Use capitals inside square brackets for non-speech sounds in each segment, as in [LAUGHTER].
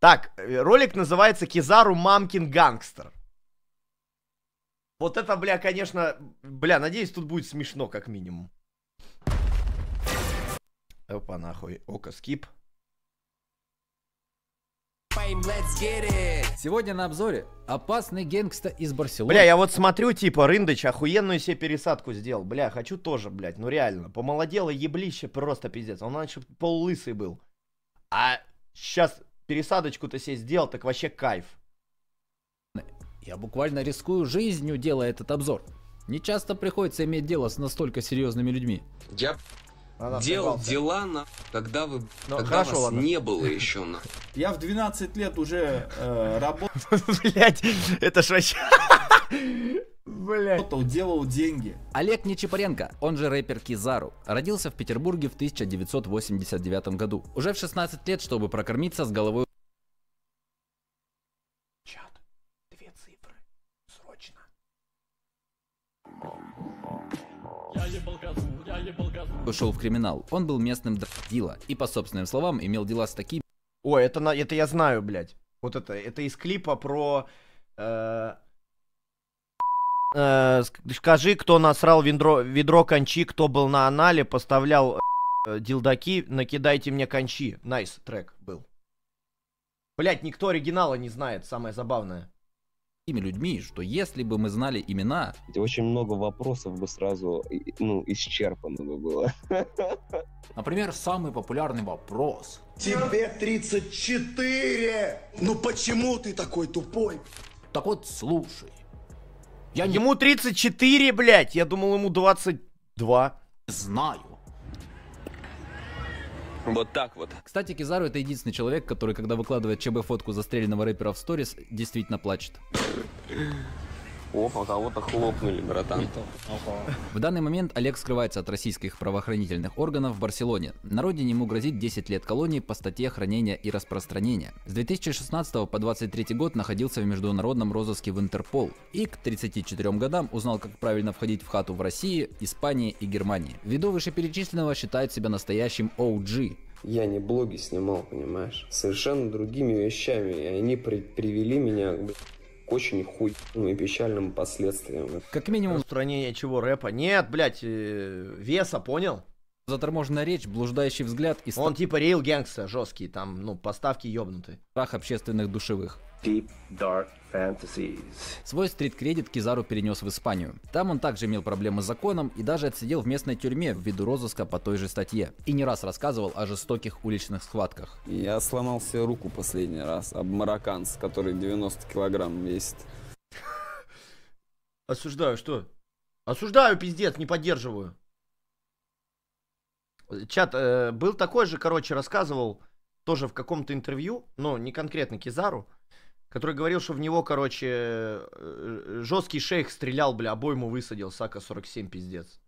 Так, э, ролик называется Кизару Мамкин Гангстер. Вот это, бля, конечно... Бля, надеюсь, тут будет смешно, как минимум. Опа, нахуй. Ока, скип. Сегодня на обзоре опасный генгста из Барселоны. Бля, я вот смотрю, типа, Рындыч охуенную себе пересадку сделал. Бля, хочу тоже, блядь, ну реально. Помолодело еблище просто пиздец. Он раньше полулысый был. А сейчас пересадочку-то себе сделал, так вообще кайф. Я буквально рискую жизнью, делая этот обзор. Не часто приходится иметь дело с настолько серьезными людьми. Я Она делал сорвался. дела на, когда вы, Но ну, когда хорошо, вас ладно. не было еще на. Я в 12 лет уже э, работал. [LAUGHS] Блять, это ж вообще. Блять. Работал, делал деньги. Олег Нечипаренко, он же рэпер Кизару, родился в Петербурге в 1989 году. Уже в 16 лет, чтобы прокормиться с головой Чат. Две цифры. Срочно. Я я ушел в криминал. Он был местным драгдила и, по собственным словам, имел дела с такими... О, это, на, это я знаю, блядь. Вот это, это из клипа про... Э, Э, скажи, кто насрал ведро, ведро кончи, кто был на анале, поставлял э, дилдаки, накидайте мне кончи. Найс nice, трек был. Блять, никто оригинала не знает, самое забавное. Теми людьми, что если бы мы знали имена... Очень много вопросов бы сразу, ну, исчерпано бы было. [LAUGHS] Например, самый популярный вопрос. Тебе 34! Ну почему ты такой тупой? Так вот, слушай. Я не... Ему 34, блядь. Я думал, ему 22. Знаю. Вот так вот. Кстати, Кизару это единственный человек, который, когда выкладывает ЧБ-фотку застреленного рэпера в сторис, действительно плачет. Опа, кого-то хлопнули, братан. В данный момент Олег скрывается от российских правоохранительных органов в Барселоне. На родине ему грозит 10 лет колонии по статье хранения и распространения. С 2016 по 2023 год находился в международном розыске в Интерпол и к 34 годам узнал, как правильно входить в хату в России, Испании и Германии. Ввиду вышеперечисленного считает себя настоящим OG, я не блоги снимал, понимаешь? Совершенно другими вещами. И они при привели меня блядь, к очень хуй ну, и печальным последствиям. Как минимум... Устранение чего рэпа? Нет, блядь, э, веса, понял? заторможенная речь, блуждающий взгляд и... Он типа рейл гэнгста жесткий, там, ну, поставки ёбнуты. Страх общественных душевых. Deep Dark Fantasies. Свой стрит-кредит Кизару перенес в Испанию. Там он также имел проблемы с законом и даже отсидел в местной тюрьме ввиду розыска по той же статье. И не раз рассказывал о жестоких уличных схватках. Я сломал себе руку последний раз об марокканц, который 90 килограмм весит. Осуждаю, что? Осуждаю, пиздец, не поддерживаю. Чат, э, был такой же, короче, рассказывал тоже в каком-то интервью, ну не конкретно Кизару, который говорил, что в него, короче, э, э, жесткий шейх стрелял, бля, обойму высадил, Сака 47, пиздец.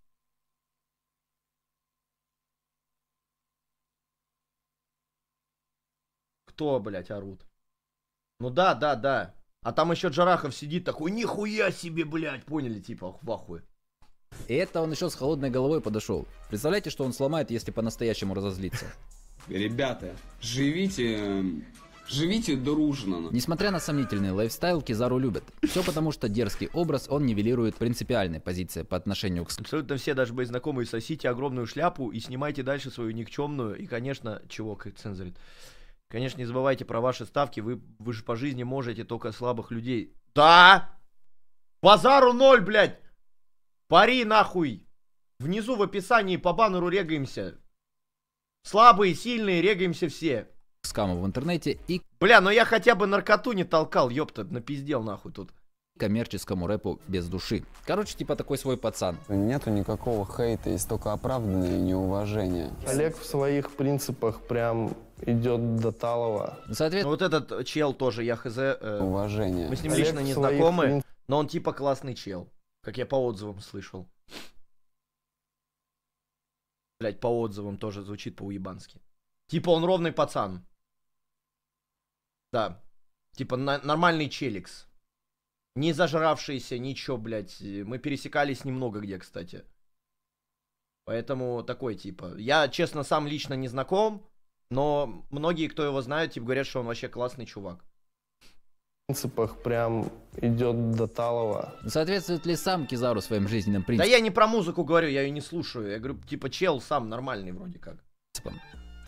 Кто, блядь, орут? Ну да, да, да. А там еще Джарахов сидит такой, нихуя себе, блядь, поняли, типа, в ахуе. И это он еще с холодной головой подошел. Представляете, что он сломает, если по-настоящему разозлится? Ребята, живите Живите дружно. Несмотря на сомнительный лайфстайл, Кизару любят. Все потому, что дерзкий образ он нивелирует принципиальные позиции по отношению к... Абсолютно все, даже мои знакомые, сосите огромную шляпу и снимайте дальше свою никчемную. И, конечно, чего, как цензорит. Конечно, не забывайте про ваши ставки. Вы, вы же по жизни можете только слабых людей. Да! Базару ноль, блядь! Пари нахуй! Внизу в описании по баннеру регаемся. Слабые, сильные, регаемся все. Скамов в интернете и... Бля, но я хотя бы наркоту не толкал, ёпта, напиздел нахуй тут коммерческому рэпу без души. Короче, типа такой свой пацан. Нету никакого хейта, есть только оправданное неуважение. Олег в своих принципах прям идет до Талова. Соответственно, ну, вот этот чел тоже, я хз... Э, уважение. Мы с ним Олег лично не знакомы, своих... но он типа классный чел. Как я по отзывам слышал. Блять, по отзывам тоже звучит по-уебански. Типа он ровный пацан. Да. Типа на- нормальный челикс. Не зажравшийся, ничего, блядь. Мы пересекались немного где, кстати. Поэтому такой, типа. Я, честно, сам лично не знаком, но многие, кто его знает, типа, говорят, что он вообще классный чувак принципах прям идет до талого. Соответствует ли сам Кизару своим жизненным принципам? Да я не про музыку говорю, я ее не слушаю. Я говорю, типа, чел сам нормальный вроде как.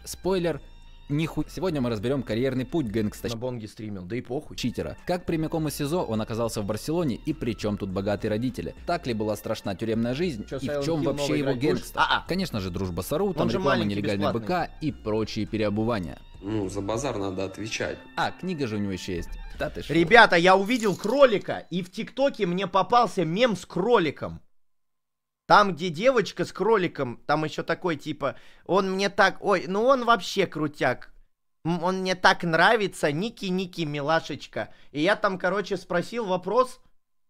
Спойлер, ниху... Сегодня мы разберем карьерный путь гэнгста. На бонге стримил, да и похуй. Читера. Как прямиком из СИЗО он оказался в Барселоне и при чем тут богатые родители? Так ли была страшна тюремная жизнь Чё, и в чем вообще его гэнгста? А -а. Конечно же дружба с Арутом, реклама нелегального БК и прочие переобувания. Ну, за базар надо отвечать. А, книга же у него еще есть. Да ты что? Ребята, я увидел кролика, и в ТикТоке мне попался мем с кроликом. Там, где девочка с кроликом, там еще такой типа, он мне так, ой, ну он вообще крутяк. Он мне так нравится, Ники-Ники, милашечка. И я там, короче, спросил вопрос,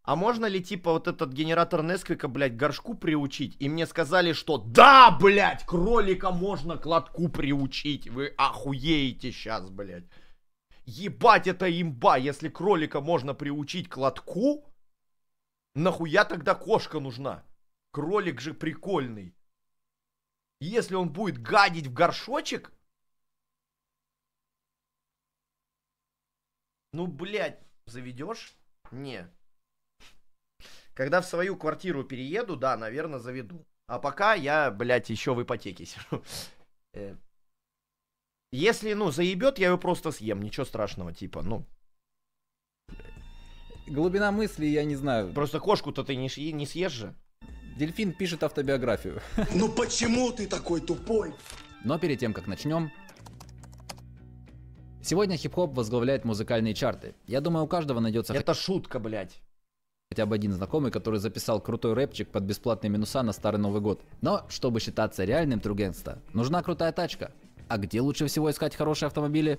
а можно ли, типа, вот этот генератор Несквика, блядь, горшку приучить? И мне сказали, что да, блядь, кролика можно к лотку приучить. Вы охуеете сейчас, блядь. Ебать, это имба. Если кролика можно приучить к лотку, нахуя тогда кошка нужна? Кролик же прикольный. Если он будет гадить в горшочек... Ну, блядь, заведешь? Не. Когда в свою квартиру перееду, да, наверное, заведу. А пока я, блядь, еще в ипотеке сижу. Э, если, ну, заебет, я его просто съем, ничего страшного, типа, ну. Глубина мысли, я не знаю. Просто кошку-то ты не, не съешь же. Дельфин пишет автобиографию. [LAUGHS] Ну почему ты такой тупой? Но перед тем, как начнем, Сегодня хип-хоп возглавляет музыкальные чарты. Я думаю, у каждого найдется... Это шутка, блядь. Хотя бы один знакомый, который записал крутой рэпчик под бесплатные минуса на Старый Новый Год. Но, чтобы считаться реальным тру нужна крутая тачка. А где лучше всего искать хорошие автомобили?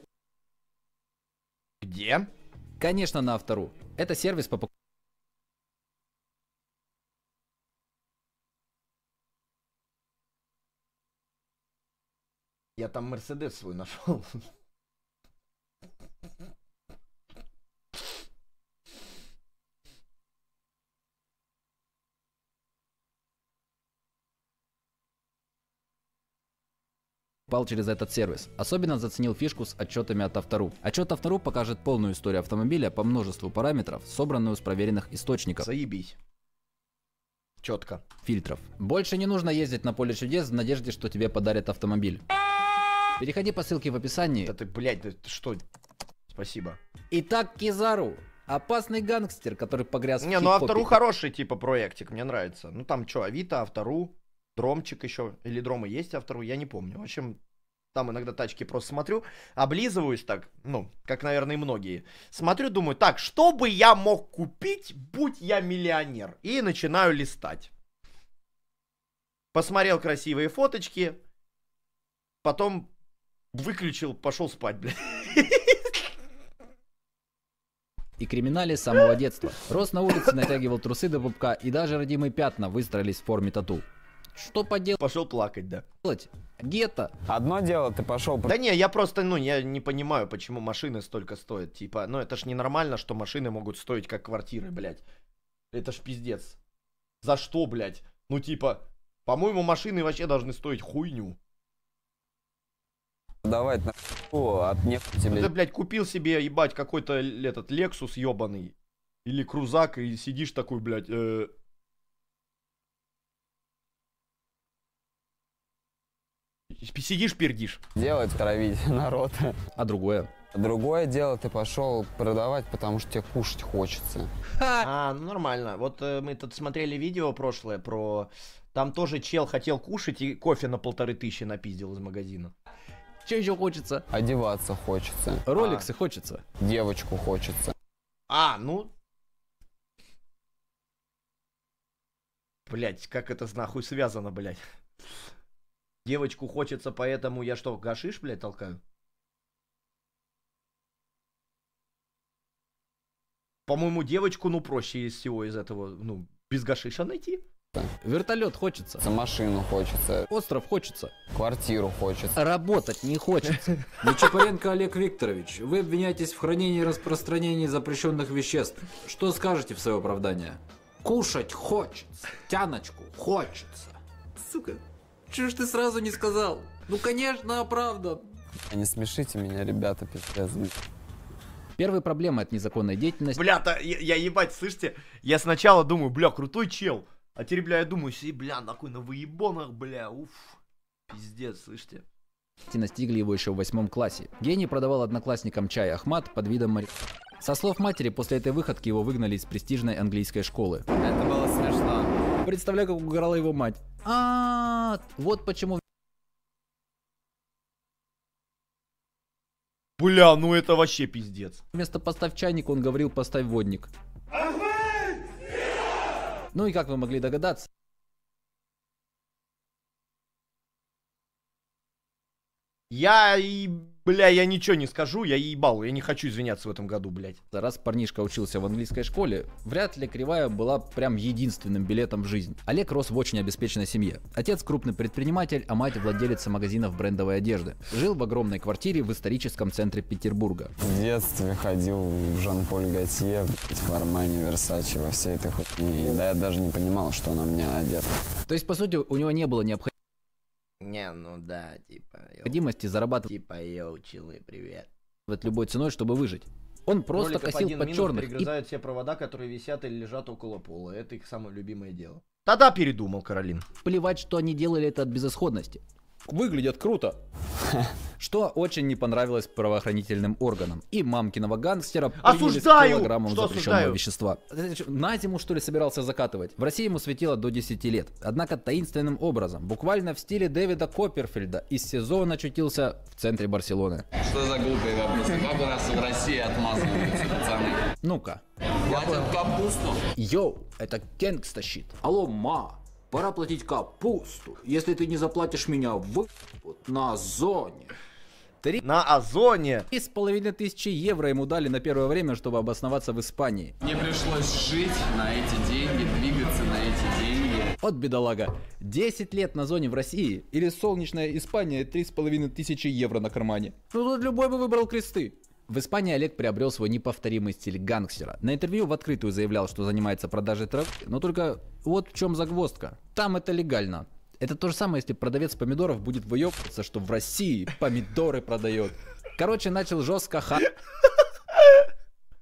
Где? Конечно, на автору. Это сервис по покупке. Я там Мерседес свой нашел. покупал через этот сервис. Особенно заценил фишку с отчетами от Автору. Отчет Автору покажет полную историю автомобиля по множеству параметров, собранную с проверенных источников. Заебись. Четко. Фильтров. Больше не нужно ездить на поле чудес в надежде, что тебе подарят автомобиль. Переходи по ссылке в описании. Да ты, блядь, да ты что? Спасибо. Итак, Кизару. Опасный гангстер, который погряз Не, в ну Автору хороший, типа, проектик, мне нравится. Ну там что, Авито, Автору. Дромчик еще, или Дрома есть автору я не помню. В общем, там иногда тачки просто смотрю, облизываюсь так, ну, как, наверное, и многие. Смотрю, думаю, так, что бы я мог купить, будь я миллионер? И начинаю листать. Посмотрел красивые фоточки, потом выключил, пошел спать, блядь и криминали с самого детства. Рос на улице, натягивал трусы до пупка, и даже родимые пятна выстроились в форме тату. Что поделать? Пошел плакать, да. Гетто. Одно дело, ты пошел... Да не, я просто, ну, я не понимаю, почему машины столько стоят. Типа, ну это ж ненормально, что машины могут стоить как квартиры, блядь. Это ж пиздец. За что, блядь? Ну типа, по-моему, машины вообще должны стоить хуйню. Давай на О, от нефти, тебе. ты, блядь, купил себе, ебать, какой-то этот Lexus ебаный. Или крузак, и сидишь такой, блядь, э, Сидишь, пердишь. Делать, травить [LAUGHS] народ. А другое? Другое дело, ты пошел продавать, потому что тебе кушать хочется. А, ну нормально. Вот э, мы тут смотрели видео прошлое про... Там тоже чел хотел кушать и кофе на полторы тысячи напиздил из магазина. Че еще хочется? Одеваться хочется. Роликсы а. хочется. Девочку хочется. А, ну... Блять, как это нахуй связано, блять? Девочку хочется, поэтому я что, гашиш, блядь, толкаю? По-моему, девочку, ну, проще из всего из этого, ну, без гашиша найти. Вертолет хочется. Машину хочется. Остров хочется. Квартиру хочется. Работать не хочется. [LAUGHS] Нечапаренко Олег Викторович, вы обвиняетесь в хранении и распространении запрещенных веществ. Что скажете в свое оправдание? Кушать хочется. Тяночку хочется. Сука, чего ж ты сразу не сказал? Ну, конечно, оправдан. А не смешите меня, ребята, пиздец. Первая проблема от незаконной деятельности. Бля, я, я ебать, слышите? Я сначала думаю, бля, крутой чел. А теперь, бля, я думаю, си, бля, нахуй на выебонах, бля, уф. Пиздец, слышите? Настигли его еще в восьмом классе. Гений продавал одноклассникам чай Ахмат под видом моря. Со слов матери, после этой выходки его выгнали из престижной английской школы. Это было смешно. Представляю, как угорала его мать. А, вот почему. Бля, ну это вообще пиздец. Вместо поставь чайник он говорил поставь водник. Ну и как вы могли догадаться? Я и Бля, я ничего не скажу, я ебал, я не хочу извиняться в этом году, блядь. Раз парнишка учился в английской школе, вряд ли кривая была прям единственным билетом в жизнь. Олег рос в очень обеспеченной семье. Отец крупный предприниматель, а мать владелица магазинов брендовой одежды. Жил в огромной квартире в историческом центре Петербурга. В детстве ходил в Жан-Поль Готье, в Армани, Версачи, во всей этой хуйне. Да я даже не понимал, что на мне одета. То есть, по сути, у него не было необходимости не, ну да, типа... Необходимости зарабатывать... Типа, йоу, чилы, привет. Вот любой ценой, чтобы выжить. Он просто Роликов косил под черных. перегрызают и... все провода, которые висят или лежат около пола. Это их самое любимое дело. Тогда передумал, Каролин. Плевать, что они делали это от безысходности выглядят круто. Что очень не понравилось правоохранительным органам. И мамкиного гангстера Осуждаю! килограммом что запрещенного осуждаю? вещества. Э, на зиму, что ли, собирался закатывать? В России ему светило до 10 лет. Однако таинственным образом, буквально в стиле Дэвида Копперфильда, из СИЗО он очутился в центре Барселоны. Что за глупые вопросы? Как у нас в России отмазываются, пацаны? Ну-ка. Платят капусту. Йоу, это генгста щит. Алло, ма. Пора платить капусту. Если ты не заплатишь меня в... Вот на зоне. Три на Озоне. Три с половиной тысячи евро ему дали на первое время, чтобы обосноваться в Испании. Мне пришлось жить на эти деньги, двигаться на эти деньги. Вот бедолага. 10 лет на зоне в России или солнечная Испания три с половиной тысячи евро на кармане. Ну тут любой бы выбрал кресты. В Испании Олег приобрел свой неповторимый стиль гангстера. На интервью в открытую заявлял, что занимается продажей травки, но только вот в чем загвоздка. Там это легально. Это то же самое, если продавец помидоров будет выебываться, что в России помидоры продает. Короче, начал жестко ха...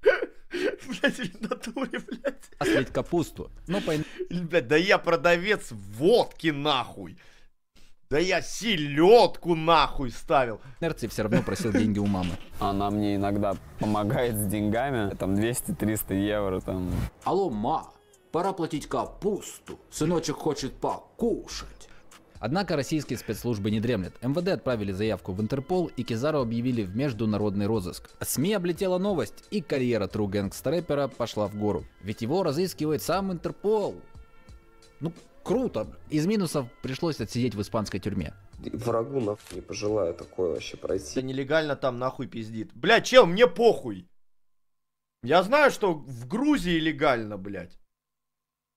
Блять, в натуре, блядь. Ослить капусту. Ну, по... Блядь, да я продавец водки нахуй. Да я селедку нахуй ставил. Инерции все равно просил деньги у мамы. Она мне иногда помогает с деньгами, там 200-300 евро там. Алло, ма, пора платить капусту. Сыночек хочет покушать. Однако российские спецслужбы не дремлят. МВД отправили заявку в Интерпол и Кизару объявили в международный розыск. СМИ облетела новость, и карьера True Gangster пошла в гору. Ведь его разыскивает сам Интерпол. Ну, круто. Из минусов пришлось отсидеть в испанской тюрьме. Врагу нахуй не пожелаю такое вообще пройти. Это нелегально там нахуй пиздит. Бля, чел, мне похуй. Я знаю, что в Грузии легально, блядь.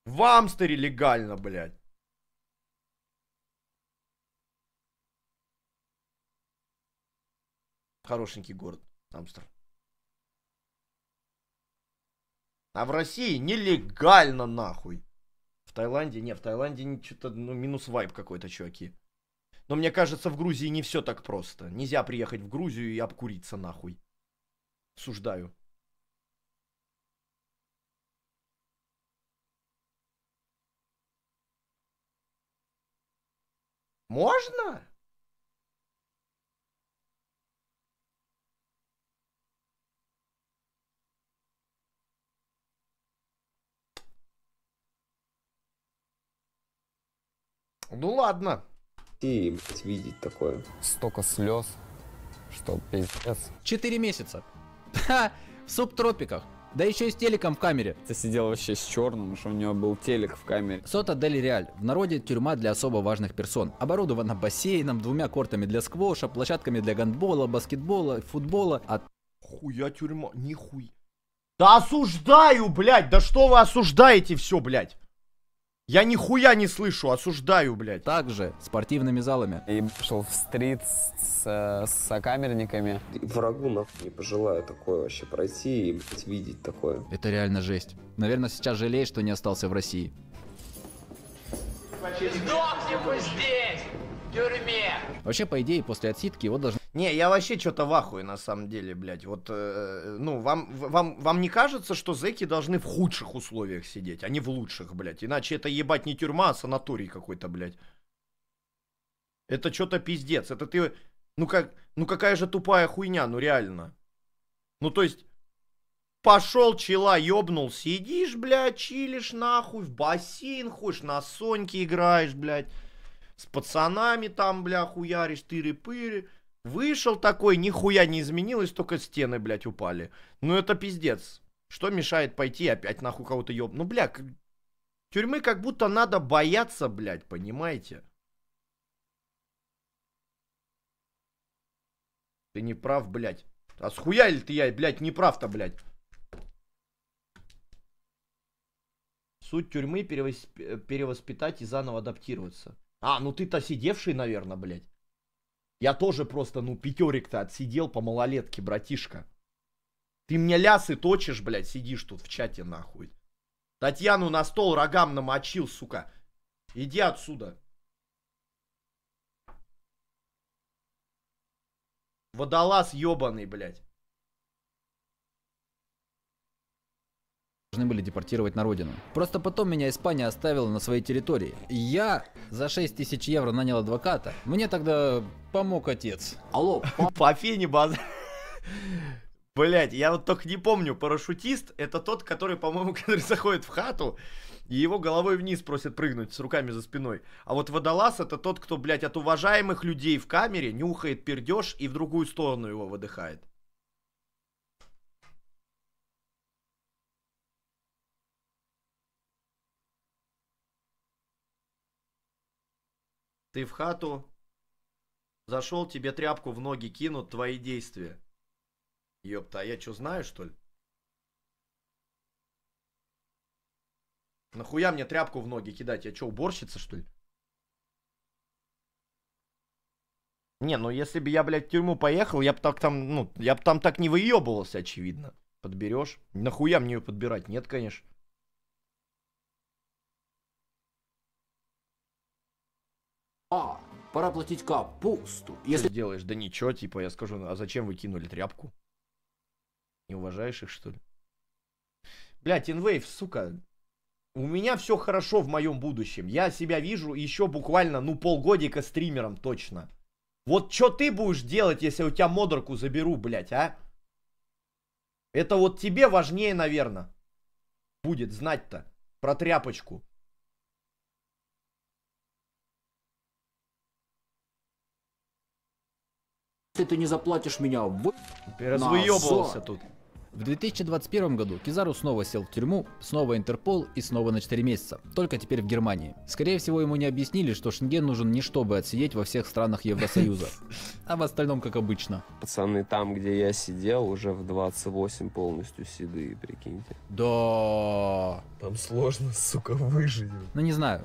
В Амстере легально, блядь. Хорошенький город, Амстер. А в России нелегально, нахуй. Таиланде? Не, в Таиланде что-то, ну, минус вайб какой-то, чуваки. Но мне кажется, в Грузии не все так просто. Нельзя приехать в Грузию и обкуриться нахуй. Суждаю. Можно? Ну ладно. И, блядь, видеть такое. Столько слез, что пиздец. Четыре месяца. Ха, в субтропиках. Да еще и с телеком в камере. Ты сидел вообще с черным, что у него был телек в камере. Сота Дель Реаль. В народе тюрьма для особо важных персон. Оборудована бассейном, двумя кортами для сквоша, площадками для гандбола, баскетбола, футбола. А... Хуя тюрьма, нихуя. Да осуждаю, блядь, да что вы осуждаете все, блядь. Я нихуя не слышу, осуждаю, блядь. Также спортивными залами. И шел в стрит с, с, с сокамерниками. врагу нахуй не пожелаю такое вообще пройти и блядь, видеть такое. Это реально жесть. Наверное, сейчас жалеешь, что не остался в России. Сдохни здесь, в тюрьме. Вообще, по идее, после отсидки его должны... Не, я вообще что-то в ахуе, на самом деле, блядь. Вот, э, ну, вам, вам, вам не кажется, что зэки должны в худших условиях сидеть, а не в лучших, блядь? Иначе это ебать не тюрьма, а санаторий какой-то, блядь. Это что-то пиздец. Это ты... Ну, как, ну какая же тупая хуйня, ну реально. Ну, то есть... Пошел, чела, ёбнул, сидишь, блядь, чилишь нахуй, в бассейн ходишь, на Соньке играешь, блядь. С пацанами там, бля, хуяришь, тыры-пыры. Вышел такой, нихуя не изменилось, только стены, блядь, упали. Ну это пиздец. Что мешает пойти опять нахуй кого-то ёб... Ну, бля, как... тюрьмы как будто надо бояться, блядь, понимаете? Ты не прав, блядь. А схуя ли ты я, блядь, не прав-то, блядь? Суть тюрьмы перевосп... перевоспитать и заново адаптироваться. А, ну ты-то сидевший, наверное, блядь. Я тоже просто, ну, пятерик-то отсидел по малолетке, братишка. Ты мне лясы точишь, блядь, сидишь тут в чате, нахуй. Татьяну на стол рогам намочил, сука. Иди отсюда. Водолаз ебаный, блядь. должны были депортировать на родину. Просто потом меня Испания оставила на своей территории. Я за 6 тысяч евро нанял адвоката. Мне тогда помог отец. Алло, по фене база. Блять, я вот только не помню, парашютист это тот, который, по-моему, [LAUGHS] который заходит в хату и его головой вниз просят прыгнуть с руками за спиной. А вот водолаз это тот, кто, блядь, от уважаемых людей в камере нюхает пердеж и в другую сторону его выдыхает. Ты в хату, зашел, тебе тряпку в ноги кинут, твои действия. Ёпта, а я что, знаю, что ли? Нахуя мне тряпку в ноги кидать? Я что, уборщица, что ли? Не, ну если бы я, блядь, в тюрьму поехал, я бы так там, ну, я бы там так не выебывался, очевидно. Подберешь? Нахуя мне ее подбирать? Нет, конечно. А, пора платить капусту. Если ты сделаешь, да ничего, типа, я скажу, «Ну, а зачем вы кинули тряпку? Не уважаешь их, что ли? Блять, инвейв, сука. У меня все хорошо в моем будущем. Я себя вижу еще буквально, ну, полгодика стримером точно. Вот что ты будешь делать, если у тебя модерку заберу, блядь, а? Это вот тебе важнее, наверное, будет знать-то про тряпочку. Если ты не заплатишь меня, вы... Разуебывался тут. В 2021 году Кизару снова сел в тюрьму, снова Интерпол и снова на 4 месяца, только теперь в Германии. Скорее всего ему не объяснили, что Шенген нужен не чтобы отсидеть во всех странах Евросоюза, [LAUGHS] а в остальном как обычно. Пацаны, там где я сидел, уже в 28 полностью седые, прикиньте. Да. Там сложно, сука, выжить. Ну не знаю,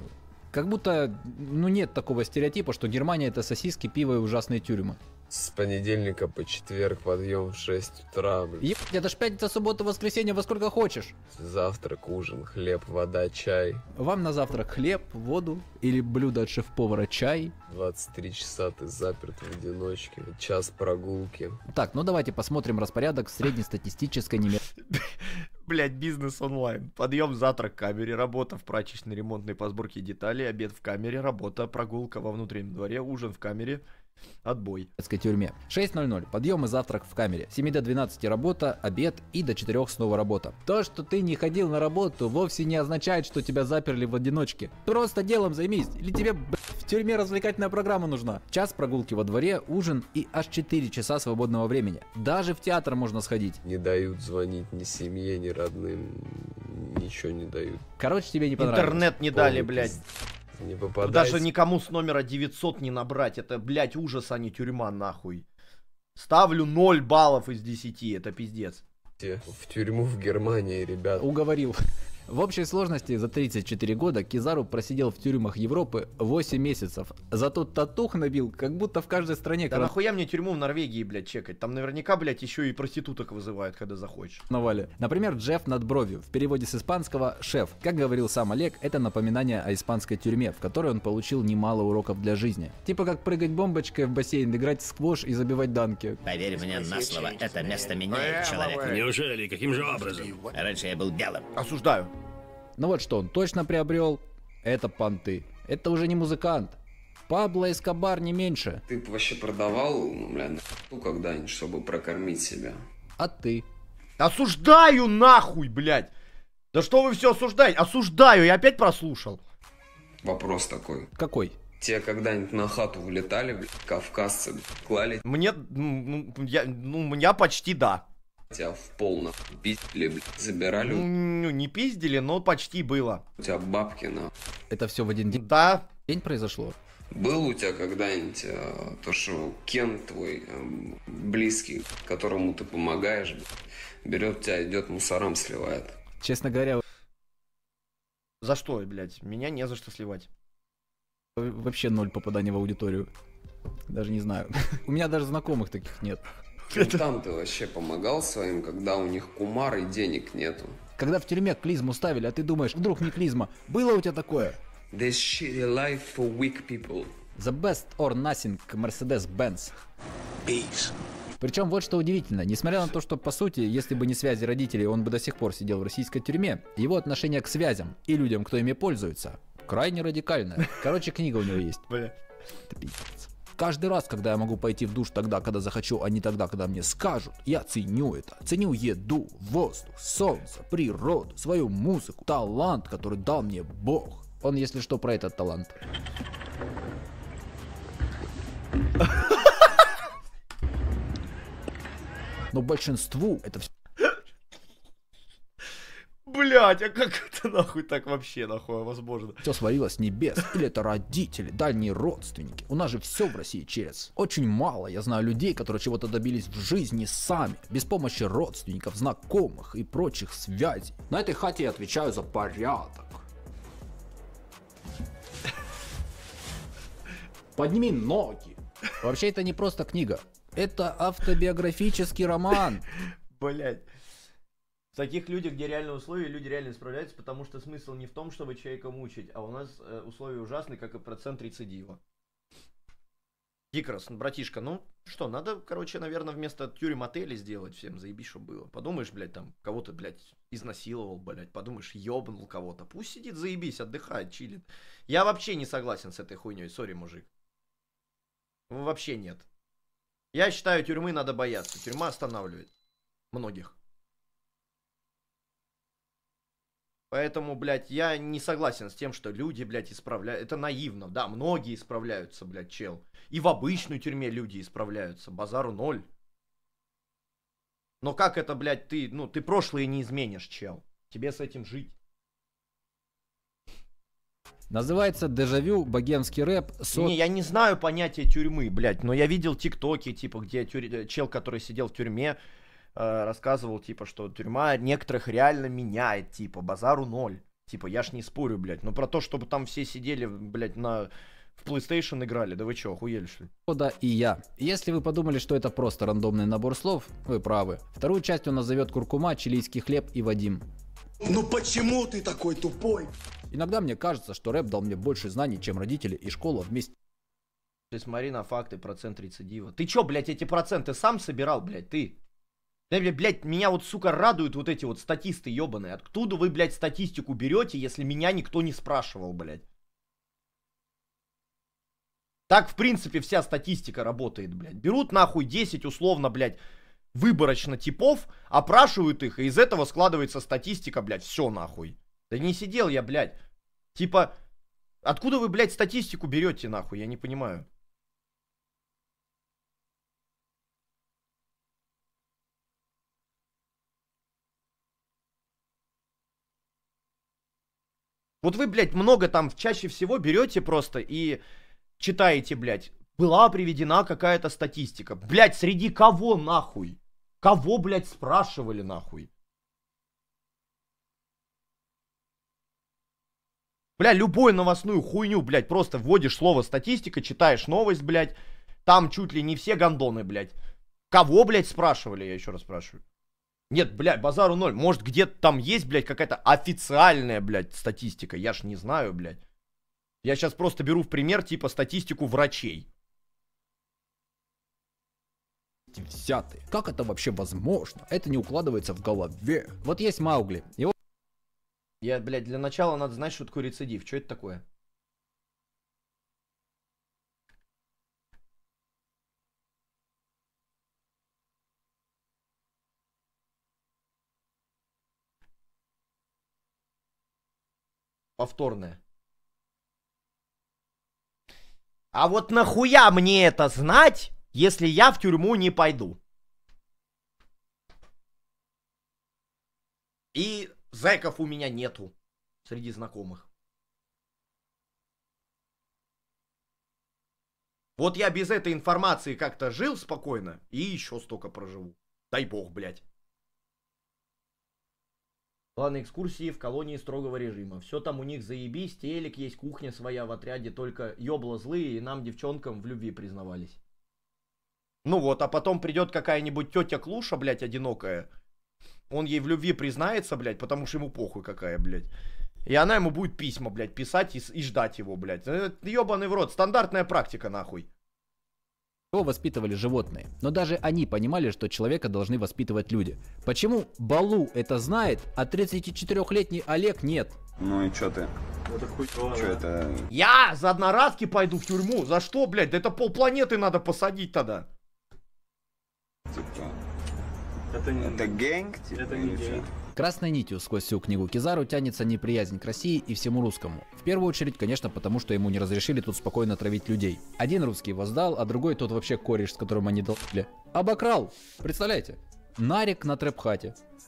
как будто, ну нет такого стереотипа, что Германия это сосиски, пиво и ужасные тюрьмы с понедельника по четверг подъем в 6 утра, блин. Еб, это ж пятница, суббота, воскресенье, во сколько хочешь. Завтрак, ужин, хлеб, вода, чай. Вам на завтрак хлеб, воду или блюдо от шеф-повара чай. 23 часа ты заперт в одиночке, час прогулки. Так, ну давайте посмотрим распорядок среднестатистической немецкой... [LAUGHS] Блять, бизнес онлайн. Подъем, завтрак в камере, работа в прачечной ремонтной по сборке деталей, обед в камере, работа, прогулка во внутреннем дворе, ужин в камере, Отбой. В тюрьме. 6.00. Подъем и завтрак в камере. С 7 до 12 работа, обед и до 4 снова работа. То, что ты не ходил на работу, вовсе не означает, что тебя заперли в одиночке. Просто делом займись, или тебе, в тюрьме развлекательная программа нужна. Час прогулки во дворе, ужин и аж 4 часа свободного времени. Даже в театр можно сходить. Не дают звонить ни семье, ни родным, ничего не дают. Короче, тебе не понравилось. Интернет не дали, блядь не попадайся. Даже никому с номера 900 не набрать. Это, блядь, ужас, а не тюрьма, нахуй. Ставлю 0 баллов из 10, это пиздец. В тюрьму в Германии, ребят. Уговорил. В общей сложности за 34 года Кизару просидел в тюрьмах Европы 8 месяцев. Зато татух набил, как будто в каждой стране... Да крас... нахуя мне тюрьму в Норвегии, блядь, чекать? Там наверняка, блядь, еще и проституток вызывают, когда захочешь. Навали. Например, Джефф над бровью. В переводе с испанского «шеф». Как говорил сам Олег, это напоминание о испанской тюрьме, в которой он получил немало уроков для жизни. Типа как прыгать бомбочкой в бассейн, играть в сквош и забивать данки. Поверь мне на слово, это место меняет э, человека. Неужели? Каким же образом? Раньше я был белым. Осуждаю. Но ну вот что он точно приобрел, это понты. Это уже не музыкант. Пабло Эскобар не меньше. Ты вообще продавал, ну, бля, когда-нибудь, чтобы прокормить себя? А ты? Осуждаю нахуй, блядь! Да что вы все осуждаете? Осуждаю, я опять прослушал. Вопрос такой. Какой? Те когда-нибудь на хату влетали, блядь, кавказцы, блядь, клали? Мне, ну, ну я, ну, меня почти да тебя в полном пиздили, блядь, забирали. Ну, ну, не пиздили, но почти было. У тебя бабки на... Это все в один день? Да. День произошло. Был у тебя когда-нибудь э, то, что Кен твой э, близкий, которому ты помогаешь, берет тебя, идет мусорам сливает? Честно говоря... За что, блядь? Меня не за что сливать. Вообще ноль попаданий в аудиторию. Даже не знаю. [LAUGHS] У меня даже знакомых таких нет. Кентанты вообще помогал своим, когда у них кумар и денег нету. Когда в тюрьме клизму ставили, а ты думаешь, вдруг не клизма. Было у тебя такое? This shitty life for weak people. The best or nothing Mercedes-Benz. Peace. Причем вот что удивительно, несмотря на то, что по сути, если бы не связи родителей, он бы до сих пор сидел в российской тюрьме, его отношение к связям и людям, кто ими пользуется, крайне радикальное. Короче, книга у него есть. Бля. Ты пиздец. Каждый раз, когда я могу пойти в душ тогда, когда захочу, а не тогда, когда мне скажут, я ценю это. Ценю еду, воздух, солнце, природу, свою музыку, талант, который дал мне Бог. Он, если что, про этот талант. [LAUGHS] Но большинству это все Блять, а как это нахуй так вообще нахуй возможно? Все свалилось с небес. Или это родители, дальние родственники. У нас же все в России через. Очень мало я знаю людей, которые чего-то добились в жизни сами, без помощи родственников, знакомых и прочих связей. На этой хате я отвечаю за порядок. Подними ноги. Вообще это не просто книга. Это автобиографический роман. Блять. В таких людях, где реальные условия, люди реально справляются, потому что смысл не в том, чтобы человека мучить, а у нас э, условия ужасные, как и процент рецидива. Гикрас, братишка, ну что, надо, короче, наверное, вместо тюрем отели сделать всем, заебись, чтобы было. Подумаешь, блядь, там, кого-то, блядь, изнасиловал, блядь, подумаешь, ёбнул кого-то. Пусть сидит, заебись, отдыхает, чилит. Я вообще не согласен с этой хуйней, сори, мужик. Вообще нет. Я считаю, тюрьмы надо бояться. Тюрьма останавливает многих. Поэтому, блядь, я не согласен с тем, что люди, блядь, исправляют. Это наивно. Да, многие исправляются, блядь, чел. И в обычной тюрьме люди исправляются. Базару ноль. Но как это, блядь, ты, ну, ты прошлое не изменишь, чел. Тебе с этим жить. Называется «Дежавю. Богемский рэп». Со... Не, я не знаю понятия тюрьмы, блядь, но я видел тиктоки, типа, где тюр... чел, который сидел в тюрьме, Э, рассказывал, типа, что тюрьма некоторых реально меняет, типа, базару ноль. Типа, я ж не спорю, блядь. Но ну, про то, чтобы там все сидели, блядь, на в PlayStation играли, да вы чё, охуели что ли? Да и я. Если вы подумали, что это просто рандомный набор слов, вы правы. Вторую часть он назовет Куркума, Чилийский хлеб и Вадим. Ну почему ты такой тупой? Иногда мне кажется, что рэп дал мне больше знаний, чем родители и школа вместе. Ты смотри на факты, процент рецидива. Ты чё, блядь, эти проценты сам собирал, блядь, ты? Блядь, блядь, меня вот, сука, радуют вот эти вот статисты ебаные. Откуда вы, блядь, статистику берете, если меня никто не спрашивал, блядь? Так, в принципе, вся статистика работает, блядь. Берут нахуй 10 условно, блядь, выборочно типов, опрашивают их, и из этого складывается статистика, блядь, все нахуй. Да не сидел я, блядь. Типа, откуда вы, блядь, статистику берете, нахуй, я не понимаю. Вот вы, блядь, много там чаще всего берете просто и читаете, блядь, была приведена какая-то статистика. Блядь, среди кого нахуй? Кого, блядь, спрашивали нахуй? Бля, любую новостную хуйню, блядь, просто вводишь слово статистика, читаешь новость, блядь. Там чуть ли не все гандоны, блядь. Кого, блядь, спрашивали, я еще раз спрашиваю. Нет, блядь, базару ноль. Может, где-то там есть, блядь, какая-то официальная, блядь, статистика. Я ж не знаю, блядь. Я сейчас просто беру в пример, типа, статистику врачей. Взяты. Как это вообще возможно? Это не укладывается в голове. Вот есть Маугли. Его... Я, блядь, для начала надо знать, что такое рецидив. Что это такое? повторное. А вот нахуя мне это знать, если я в тюрьму не пойду? И зэков у меня нету среди знакомых. Вот я без этой информации как-то жил спокойно и еще столько проживу. Дай бог, блядь. Ладно, экскурсии в колонии строгого режима. Все там у них заебись, телек есть, кухня своя в отряде, только ёбла злые, и нам, девчонкам, в любви признавались. Ну вот, а потом придет какая-нибудь тетя Клуша, блядь, одинокая. Он ей в любви признается, блядь, потому что ему похуй какая, блядь. И она ему будет письма, блядь, писать и, и ждать его, блядь. Э, ёбаный в рот, стандартная практика, нахуй. Его воспитывали животные, но даже они понимали, что человека должны воспитывать люди. Почему Балу это знает, а 34-летний Олег нет? Ну и чё ты? Это хуйня. Чё это? Я за одноразки пойду в тюрьму? За что, блядь? Да это полпланеты надо посадить тогда. Ты типа, Это не... Это гэнг? Типа, это не гэнг. Что? Красной нитью сквозь всю книгу Кизару тянется неприязнь к России и всему русскому. В первую очередь, конечно, потому что ему не разрешили тут спокойно травить людей. Один русский воздал, а другой тот вообще кореш, с которым они долбили. Обокрал! Представляете? Нарик на трэп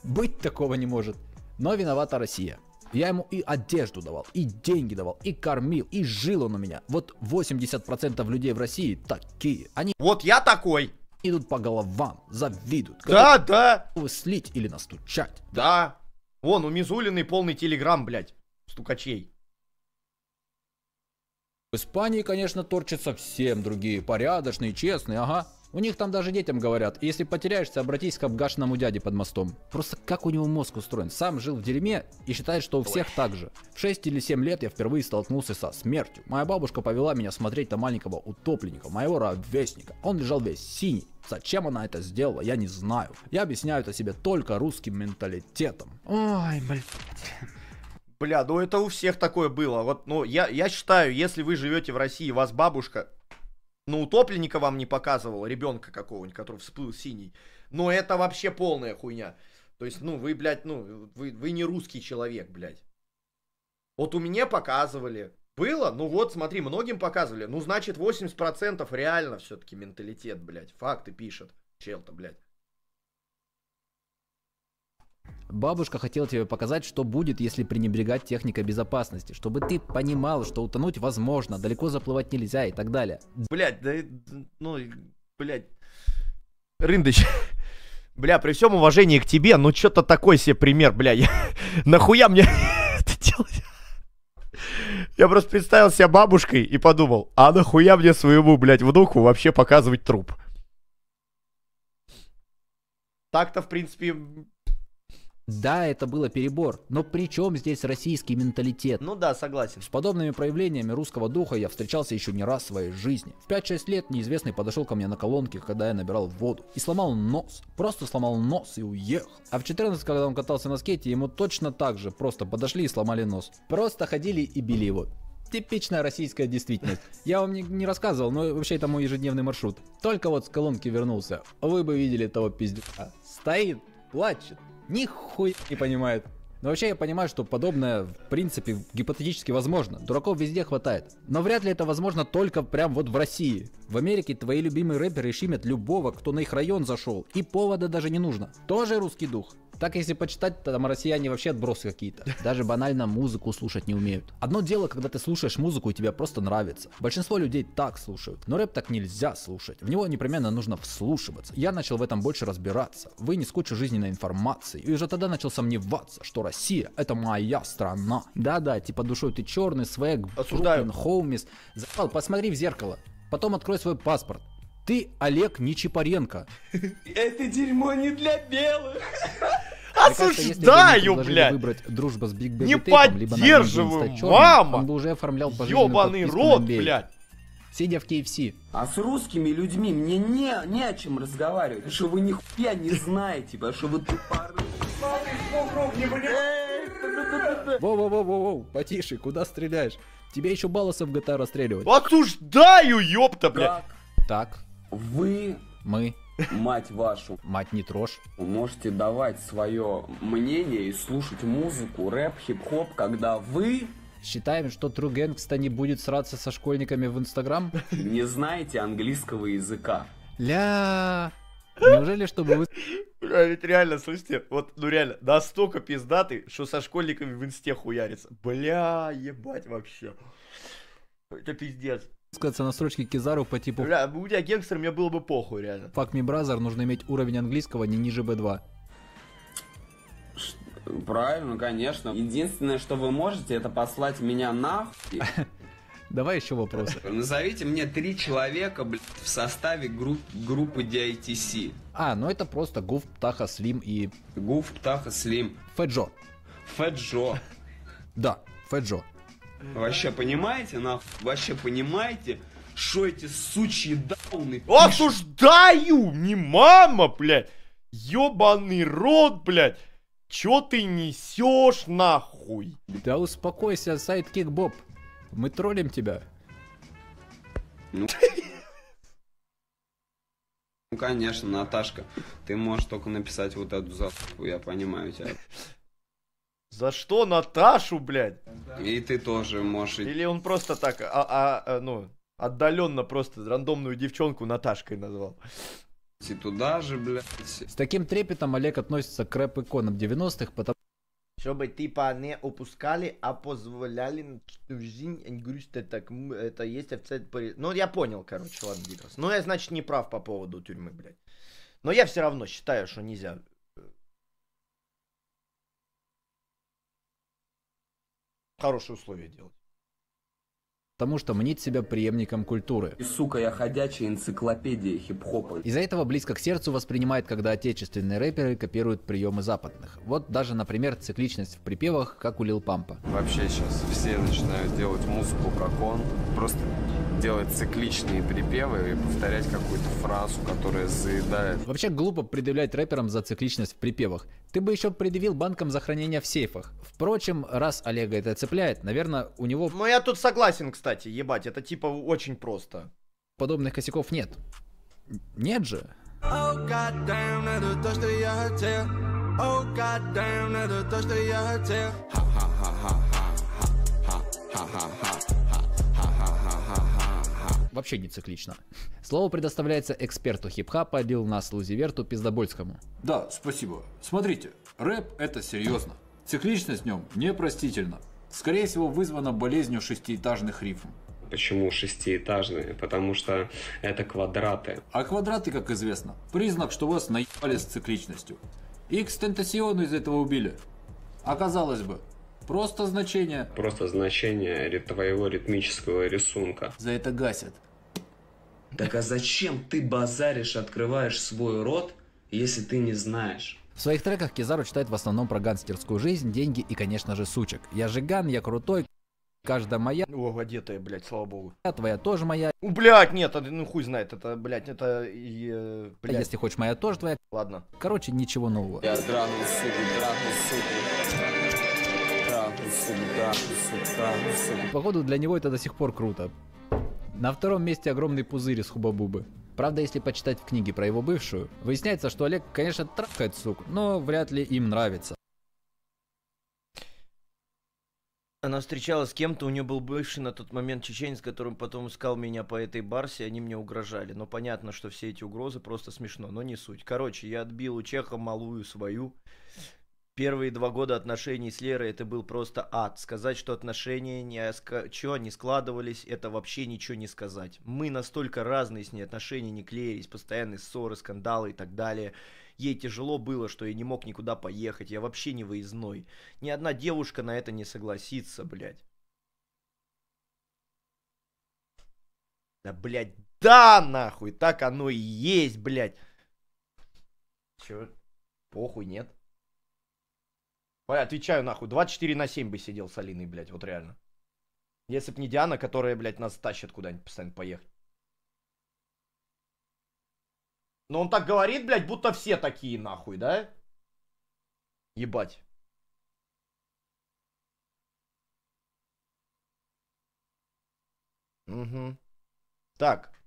Быть такого не может. Но виновата Россия. Я ему и одежду давал, и деньги давал, и кормил, и жил он у меня. Вот 80% людей в России такие. Они... Вот я такой! идут по головам, завидуют. Да, да. Вы слить или настучать. Да. Вон, у Мизулиной полный телеграм, блядь, стукачей. В Испании, конечно, торчат совсем другие, порядочные, честные, ага. У них там даже детям говорят, если потеряешься, обратись к обгашенному дяде под мостом. Просто как у него мозг устроен? Сам жил в дерьме и считает, что у всех так же. В 6 или 7 лет я впервые столкнулся со смертью. Моя бабушка повела меня смотреть на маленького утопленника, моего ровесника. Он лежал весь синий. Зачем она это сделала, я не знаю. Я объясняю это себе только русским менталитетом. Ой, блядь. Бля, ну это у всех такое было. Вот, ну, я, я считаю, если вы живете в России, вас бабушка ну утопленника вам не показывал, ребенка какого-нибудь, который всплыл синий. Но это вообще полная хуйня. То есть, ну, вы, блядь, ну, вы, вы не русский человек, блядь. Вот у меня показывали. Было? Ну вот, смотри, многим показывали. Ну, значит, 80% реально все-таки менталитет, блядь. Факты пишет. Чел-то, блядь. Бабушка хотела тебе показать, что будет, если пренебрегать техникой безопасности, чтобы ты понимал, что утонуть возможно, далеко заплывать нельзя и так далее. Блять, да, ну, блять, Рындыч, [LAUGHS] бля, при всем уважении к тебе, ну что-то такой себе пример, бля, я... [LAUGHS] нахуя мне [LAUGHS] это делать? Я просто представил себя бабушкой и подумал, а нахуя мне своему, блядь, внуку вообще показывать труп? Так-то, в принципе, да, это было перебор, но при чем здесь российский менталитет? Ну да, согласен. С подобными проявлениями русского духа я встречался еще не раз в своей жизни. В 5-6 лет неизвестный подошел ко мне на колонке, когда я набирал воду. И сломал нос. Просто сломал нос и уехал. А в 14, когда он катался на скейте, ему точно так же просто подошли и сломали нос. Просто ходили и били его. Типичная российская действительность. Я вам не, не рассказывал, но вообще это мой ежедневный маршрут. Только вот с колонки вернулся. Вы бы видели того пиздюка. Стоит, плачет, нихуя не понимает. Но вообще я понимаю, что подобное, в принципе, гипотетически возможно. Дураков везде хватает. Но вряд ли это возможно только прям вот в России. В Америке твои любимые рэперы шимят любого, кто на их район зашел. И повода даже не нужно. Тоже русский дух. Так, если почитать, там россияне вообще отбросы какие-то. Даже банально музыку слушать не умеют. Одно дело, когда ты слушаешь музыку и тебе просто нравится. Большинство людей так слушают. Но рэп так нельзя слушать. В него непременно нужно вслушиваться. Я начал в этом больше разбираться. Вынес кучу жизненной информации. И уже тогда начал сомневаться, что Россия это моя страна. Да-да, типа душой ты черный, свэг, Осуждаю. Бруклин, хоумис. посмотри в зеркало. Потом открой свой паспорт. Ты, Олег, не Это дерьмо не для белых. Осуждаю, блядь! Выбрать дружба с Биг Не поддерживаю, мама! Он бы уже оформлял Ёбаный рот, блядь! Сидя в KFC. А с русскими людьми мне не, не о чем разговаривать. Что вы нихуя не знаете, потому что вы тупоры. Воу-воу-воу-воу, потише, куда стреляешь? Тебе еще балласов в GTA расстреливать. Осуждаю, ёпта, блядь! Так, вы... Мы. Мать вашу. Мать не трожь. Вы можете давать свое мнение и слушать музыку, рэп, хип-хоп, когда вы Считаем, что True Gangsta не будет сраться со школьниками в Инстаграм? Не знаете английского языка. Ля. Неужели, чтобы вы... Бля, а ведь реально, слышите? вот, ну реально, настолько пиздатый, что со школьниками в инсте хуярится. Бля, ебать вообще. Это пиздец на строчке Кизару по типу... Бля, будь я гангстер, мне было бы похуй, реально. Fuck me brother, нужно иметь уровень английского а не ниже B2. Правильно, конечно. Единственное, что вы можете, это послать меня нахуй. [LAUGHS] Давай еще вопросы. [LAUGHS] Назовите мне три человека, блядь, в составе групп, группы DITC. А, ну это просто Гуф, Птаха, Слим и... Гуф, Птаха, Слим. Фэджо. Фэджо. [LAUGHS] Да, Фэджо. Вообще понимаете, на вообще понимаете, что эти сучьи дауны Осуждаю! Не мама, блядь! Ёбаный рот, блядь! Чё ты несешь нахуй? Да успокойся, сайдкик Боб. Мы троллим тебя. Ну, ну конечно, Наташка. Ты можешь только написать вот эту завтраку, я понимаю тебя. За что Наташу, блядь? И ты тоже можешь. Или он просто так, а, а, а ну, отдаленно просто рандомную девчонку Наташкой назвал. И туда же, блядь. С таким трепетом Олег относится к рэп-иконам 90-х, потому чтобы типа не упускали, а позволяли жизнь грусть так это есть офицер. порядок. Ну я понял, короче, ладно, Дитрос. Ну я значит не прав по поводу тюрьмы, блядь. Но я все равно считаю, что нельзя хорошие условия делать потому что мнит себя преемником культуры. И, сука, я ходячая энциклопедия хип-хопа. Из-за этого близко к сердцу воспринимает, когда отечественные рэперы копируют приемы западных. Вот даже, например, цикличность в припевах, как у Лил Пампа. Вообще сейчас все начинают делать музыку, как он. Просто делать цикличные припевы и повторять какую-то фразу, которая заедает. Вообще глупо предъявлять рэперам за цикличность в припевах. Ты бы еще предъявил банкам за хранение в сейфах. Впрочем, раз Олега это цепляет, наверное, у него... Ну я тут согласен, кстати кстати, ебать, это типа очень просто. Подобных косяков нет. Нет же. Oh, oh, Вообще не циклично. Слово предоставляется эксперту хип-хапа Лил Нас Лузиверту Пиздобольскому. Да, спасибо. Смотрите, рэп это серьезно. Цикличность в нем непростительна скорее всего, вызвано болезнью шестиэтажных рифм. Почему шестиэтажные? Потому что это квадраты. А квадраты, как известно, признак, что вас наебали с цикличностью. X тентасиону из этого убили. Оказалось а бы, просто значение. Просто значение твоего ритмического рисунка. За это гасят. Так а зачем ты базаришь, открываешь свой рот, если ты не знаешь? В своих треках Кизару читает в основном про гангстерскую жизнь, деньги и, конечно же, сучек. Я жиган, я крутой, каждая моя. О, одетая, блядь, слава богу. А твоя тоже моя. У, блядь, нет, ну хуй знает, это, блядь, это... И, э, «А блядь. Если хочешь, моя тоже твоя. Ладно. Короче, ничего нового. Я драгу, сука, драгу, сука. Походу, для него это до сих пор круто. На втором месте огромный пузырь из хубабубы. Правда, если почитать в книге про его бывшую, выясняется, что Олег, конечно, трахает сук, но вряд ли им нравится. Она встречалась с кем-то, у нее был бывший на тот момент чеченец, которым потом искал меня по этой барсе, они мне угрожали. Но понятно, что все эти угрозы просто смешно, но не суть. Короче, я отбил у Чеха малую свою, Первые два года отношений с Лерой это был просто ад. Сказать, что отношения не, чё, не складывались, это вообще ничего не сказать. Мы настолько разные с ней, отношения не клеились, постоянные ссоры, скандалы и так далее. Ей тяжело было, что я не мог никуда поехать, я вообще не выездной. Ни одна девушка на это не согласится, блядь. Да, блядь, да, нахуй, так оно и есть, блядь. Чего, Похуй, нет? Отвечаю нахуй, 24 на 7 бы сидел с Алиной, блядь, вот реально. Если б не Диана, которая, блядь, нас тащит куда-нибудь постоянно поехать. Но он так говорит, блядь, будто все такие нахуй, да? Ебать. Угу. Так.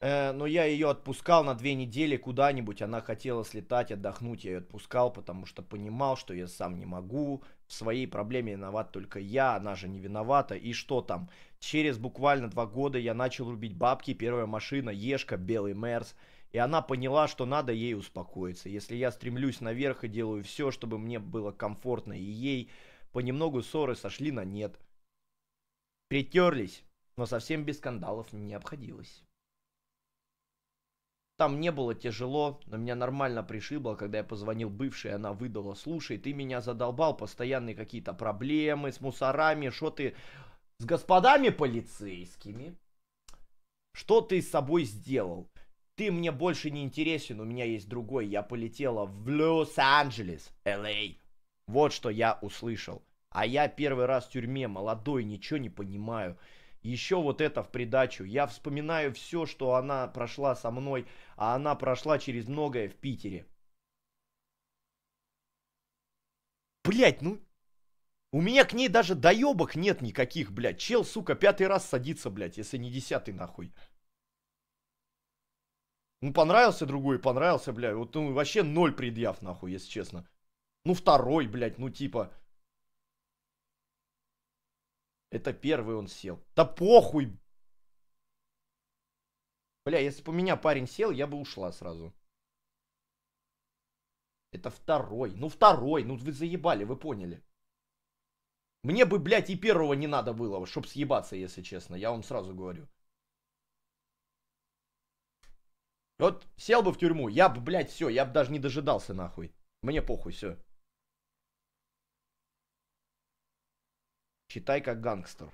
Э, но я ее отпускал на две недели куда-нибудь. Она хотела слетать, отдохнуть. Я ее отпускал, потому что понимал, что я сам не могу. В своей проблеме виноват только я. Она же не виновата. И что там? Через буквально два года я начал рубить бабки. Первая машина, Ешка, Белый Мерс. И она поняла, что надо ей успокоиться. Если я стремлюсь наверх и делаю все, чтобы мне было комфортно и ей, понемногу ссоры сошли на нет. Притерлись, но совсем без скандалов не обходилось. Там не было тяжело, но меня нормально пришибло, когда я позвонил бывшей, она выдала, слушай, ты меня задолбал, постоянные какие-то проблемы с мусорами, что ты с господами полицейскими, что ты с собой сделал? Ты мне больше не интересен, у меня есть другой, я полетела в Лос-Анджелес, Л.А. Вот что я услышал. А я первый раз в тюрьме, молодой, ничего не понимаю еще вот это в придачу. Я вспоминаю все, что она прошла со мной, а она прошла через многое в Питере. Блять, ну... У меня к ней даже доебок нет никаких, блядь. Чел, сука, пятый раз садится, блядь, если не десятый, нахуй. Ну, понравился другой, понравился, блядь. Вот, ну, вообще ноль предъяв, нахуй, если честно. Ну, второй, блядь, ну, типа... Это первый он сел. Да похуй! Бля, если бы у меня парень сел, я бы ушла сразу. Это второй. Ну второй, ну вы заебали, вы поняли. Мне бы, блядь, и первого не надо было, чтоб съебаться, если честно. Я вам сразу говорю. Вот сел бы в тюрьму, я бы, блядь, все, я бы даже не дожидался нахуй. Мне похуй, все. Читай как гангстер.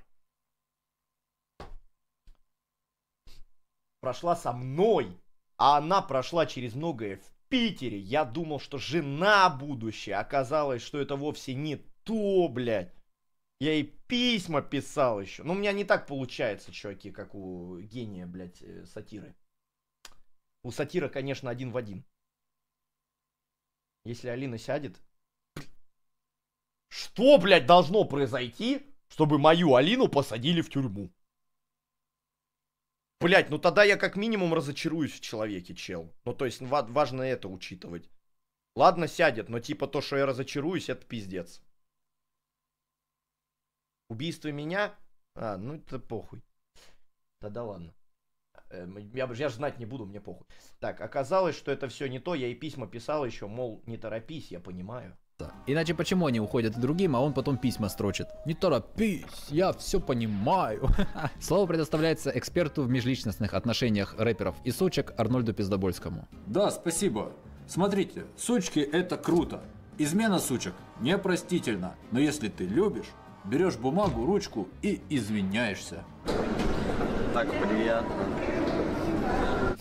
Прошла со мной, а она прошла через многое в Питере. Я думал, что жена будущая. Оказалось, что это вовсе не то, блядь. Я ей письма писал еще. Но ну, у меня не так получается, чуваки, как у гения, блядь, э, сатиры. У сатира, конечно, один в один. Если Алина сядет, что, блядь, должно произойти, чтобы мою Алину посадили в тюрьму? Блять, ну тогда я как минимум разочаруюсь в человеке, чел. Ну то есть важно это учитывать. Ладно, сядет, но типа то, что я разочаруюсь, это пиздец. Убийство меня? А, ну это похуй. Тогда ладно. Э, я, я же знать не буду, мне похуй. Так, оказалось, что это все не то. Я и письма писал еще, мол, не торопись, я понимаю. Иначе почему они уходят к другим, а он потом письма строчит? Не торопись, я все понимаю. [LAUGHS] Слово предоставляется эксперту в межличностных отношениях рэперов и сучек Арнольду Пиздобольскому. Да, спасибо. Смотрите, сучки это круто. Измена сучек непростительно, но если ты любишь, берешь бумагу, ручку и извиняешься. Так приятно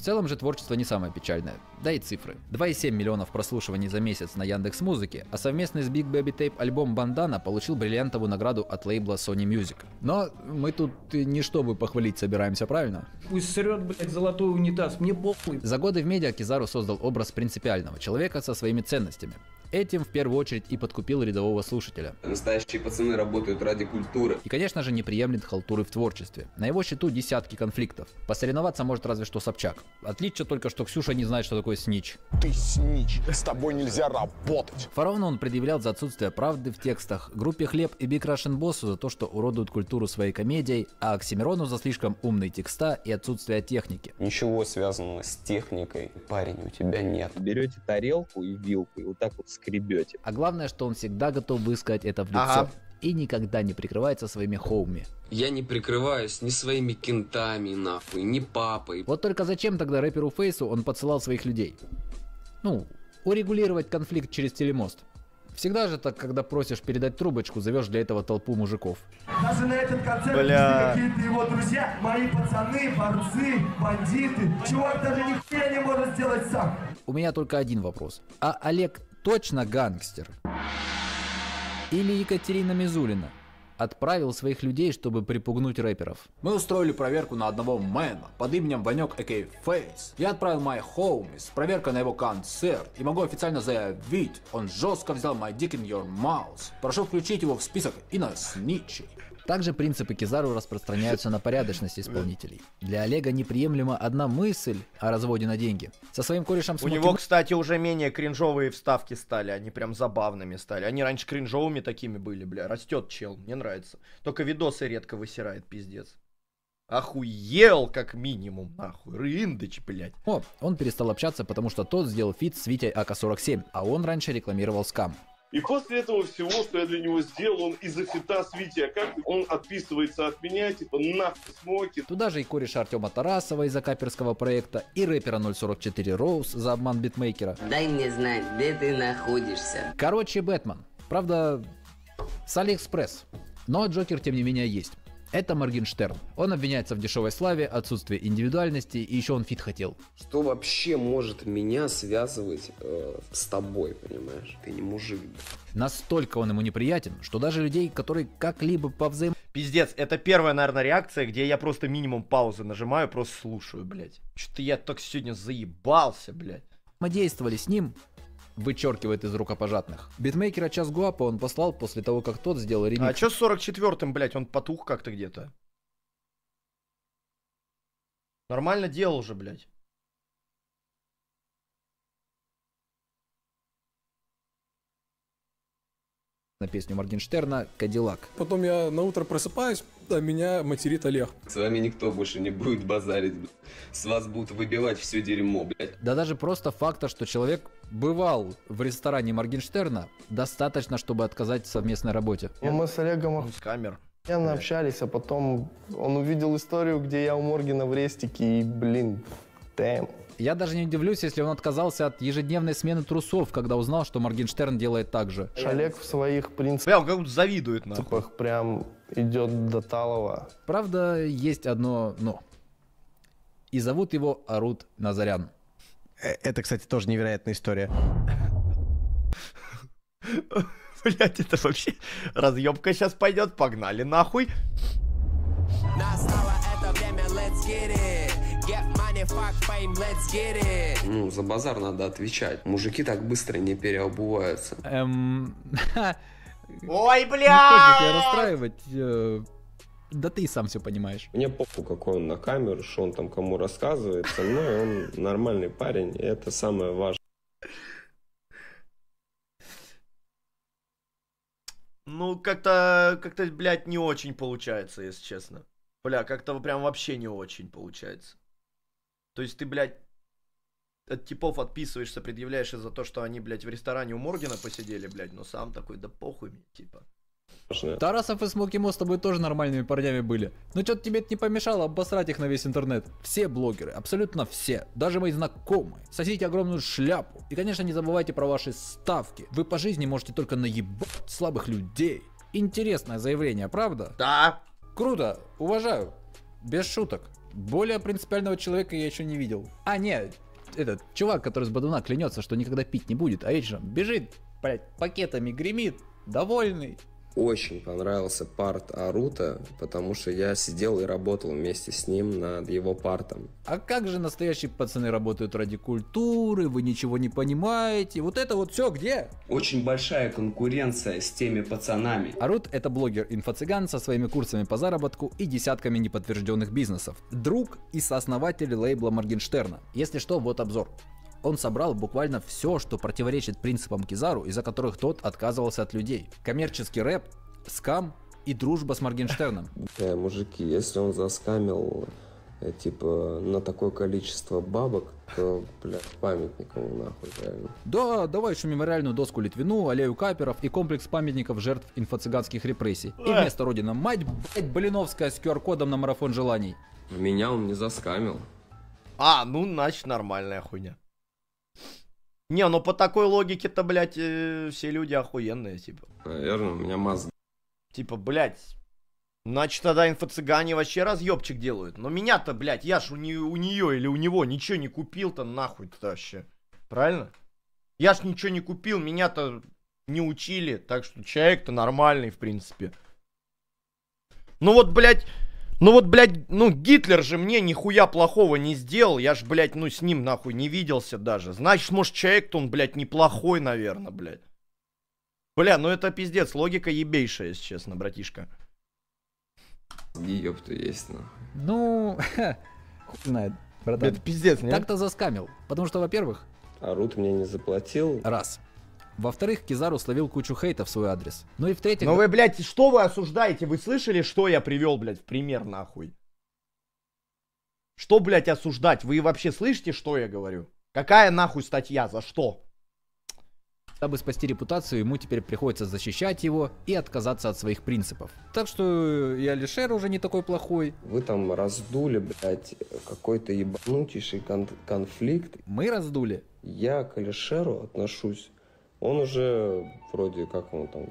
целом же творчество не самое печальное, да и цифры. 2,7 миллионов прослушиваний за месяц на Яндекс Музыке, а совместный с Big Baby Tape альбом Бандана получил бриллиантовую награду от лейбла Sony Music. Но мы тут не чтобы похвалить собираемся, правильно? Пусть срет, блядь, золотой унитаз, мне похуй. За годы в медиа Кизару создал образ принципиального человека со своими ценностями. Этим в первую очередь и подкупил рядового слушателя. Настоящие пацаны работают ради культуры. И, конечно же, не приемлет халтуры в творчестве. На его счету десятки конфликтов. Посоревноваться может разве что Собчак. Отлично только, что Ксюша не знает, что такое снич. Ты снич, с тобой нельзя работать. Фараона он предъявлял за отсутствие правды в текстах, группе Хлеб и Биг Рашен Боссу за то, что уродуют культуру своей комедией, а Оксимирону за слишком умные текста и отсутствие техники. Ничего связанного с техникой, парень, у тебя нет. Берете тарелку и вилку и вот так вот с скребете. А главное, что он всегда готов высказать это в лицо. Ага. И никогда не прикрывается своими хоуми. Я не прикрываюсь ни своими кентами, нахуй, ни папой. Вот только зачем тогда рэперу Фейсу он подсылал своих людей? Ну, урегулировать конфликт через телемост. Всегда же так, когда просишь передать трубочку, зовешь для этого толпу мужиков. Даже на этот концерт Бля. какие-то его друзья, мои пацаны, борцы, бандиты. Чувак даже нихуя не может сделать сам. У меня только один вопрос. А Олег точно гангстер. Или Екатерина Мизулина отправил своих людей, чтобы припугнуть рэперов. Мы устроили проверку на одного мэна под именем Ванек Экей Фейс. Я отправил My Homies, проверка на его концерт, и могу официально заявить, он жестко взял My Dick in Your Mouth. Прошу включить его в список и на сничей. Также принципы Кизару распространяются на порядочность исполнителей. Для Олега неприемлема одна мысль о разводе на деньги. Со своим корешем Смоки... У него, кстати, уже менее кринжовые вставки стали, они прям забавными стали. Они раньше кринжовыми такими были, бля. Растет чел, мне нравится. Только видосы редко высирает, пиздец. Охуел, как минимум, нахуй. Рындыч, блядь. О, он перестал общаться, потому что тот сделал фит с Витей АК-47, а он раньше рекламировал скам. И после этого всего, что я для него сделал, он из-за фита с Витя, как он отписывается от меня, типа, на смоки. Туда же и кореш Артема Тарасова из-за каперского проекта, и рэпера 044 Роуз за обман битмейкера. Дай мне знать, где ты находишься. Короче, Бэтмен. Правда, с Алиэкспресс. Но Джокер, тем не менее, есть. Это Моргенштерн. Он обвиняется в дешевой славе, отсутствии индивидуальности, и еще он фит хотел. Что вообще может меня связывать э, с тобой, понимаешь? Ты не мужик. Настолько он ему неприятен, что даже людей, которые как-либо повзаим... Пиздец, это первая, наверное, реакция, где я просто минимум паузы нажимаю, просто слушаю, блядь. Что-то я так сегодня заебался, блядь. Мы действовали с ним, вычеркивает из рукопожатных. Битмейкера Час Гуапа он послал после того, как тот сделал ремикс. А что с 44-м, блядь, он потух как-то где-то? Нормально делал же, блядь. на песню Моргенштерна «Кадиллак». Потом я на утро просыпаюсь, а меня материт Олег. С вами никто больше не будет базарить, С вас будут выбивать все дерьмо, блядь. Да даже просто факта, что человек бывал в ресторане Моргенштерна, достаточно, чтобы отказать в совместной работе. Ну, мы с Олегом Он с камер. постоянно общались, а потом он увидел историю, где я у Моргена в рестике, и, блин, тем. Я даже не удивлюсь, если он отказался от ежедневной смены трусов, когда узнал, что Моргенштерн делает так же. Олег в своих принципах Бля, как будто завидует нам. прям идет до Талова. Правда, есть одно «но». И зовут его Арут Назарян. Э, это, кстати, тоже невероятная история. [LAUGHS] Блять, это вообще разъемка сейчас пойдет. Погнали нахуй. Ну, за базар надо отвечать. Мужики так быстро не переобуваются. Эм... [LAUGHS] Ой, бля! Не расстраивать. Э, да ты и сам все понимаешь. Мне похуй, какой он на камеру, что он там кому рассказывает. Со мной он нормальный парень, и это самое важное. Ну, как-то, как-то, блядь, не очень получается, если честно. Бля, как-то прям вообще не очень получается. То есть ты, блядь, от типов отписываешься, предъявляешься за то, что они, блядь, в ресторане у Моргина посидели, блядь, но сам такой, да похуй мне, типа страшное. Тарасов и Смокимо с тобой тоже нормальными парнями были. Но что-то тебе это не помешало обосрать их на весь интернет. Все блогеры, абсолютно все, даже мои знакомые. Сосите огромную шляпу. И, конечно, не забывайте про ваши ставки. Вы по жизни можете только наебать слабых людей. Интересное заявление, правда? Да. Круто, уважаю. Без шуток. Более принципиального человека я еще не видел. А, нет, этот чувак, который с бадуна клянется, что никогда пить не будет, а вечером бежит, блядь, пакетами гремит, довольный, очень понравился парт Арута, потому что я сидел и работал вместе с ним над его партом. А как же настоящие пацаны работают ради культуры, вы ничего не понимаете, вот это вот все где? Очень большая конкуренция с теми пацанами. Арут это блогер инфо-цыган со своими курсами по заработку и десятками неподтвержденных бизнесов. Друг и сооснователь лейбла Моргенштерна. Если что, вот обзор он собрал буквально все, что противоречит принципам Кизару, из-за которых тот отказывался от людей. Коммерческий рэп, скам и дружба с Моргенштерном. Э, мужики, если он заскамил э, типа на такое количество бабок, то, блядь, памятник нахуй, реально. Да, давай еще мемориальную доску Литвину, аллею каперов и комплекс памятников жертв инфо-цыганских репрессий. И место родина мать, блядь, Блиновская с QR-кодом на марафон желаний. В меня он не заскамил. А, ну, значит, нормальная хуйня. Не, ну по такой логике-то, блядь, э, все люди охуенные, типа. Наверное, у меня мозг. Типа, блядь, значит тогда инфо-цыгане вообще разъебчик делают. Но меня-то, блядь, я ж у, не, у нее или у него ничего не купил-то нахуй-то вообще. Правильно? Я ж ничего не купил, меня-то не учили, так что человек-то нормальный, в принципе. Ну вот, блядь, ну вот, блядь, ну Гитлер же мне нихуя плохого не сделал. Я ж, блядь, ну с ним нахуй не виделся даже. Значит, может, человек-то он, блядь, неплохой, наверное, блядь. Бля, ну это пиздец, логика ебейшая, если честно, братишка. Ёпта есть, нахуй. Ну, [LAUGHS] хуй знает, братан. Это пиздец, нет? Так-то заскамил. Потому что, во-первых... А Рут мне не заплатил. Раз. Во-вторых, Кизару словил кучу хейта в свой адрес. Ну и в-третьих... Но вы, блядь, что вы осуждаете? Вы слышали, что я привел, блядь, в пример, нахуй? Что, блядь, осуждать? Вы вообще слышите, что я говорю? Какая нахуй статья? За что? Чтобы спасти репутацию, ему теперь приходится защищать его и отказаться от своих принципов. Так что и э, Алишер уже не такой плохой. Вы там раздули, блядь, какой-то ебанутейший кон- конфликт. Мы раздули? Я к Алишеру отношусь он уже вроде как он там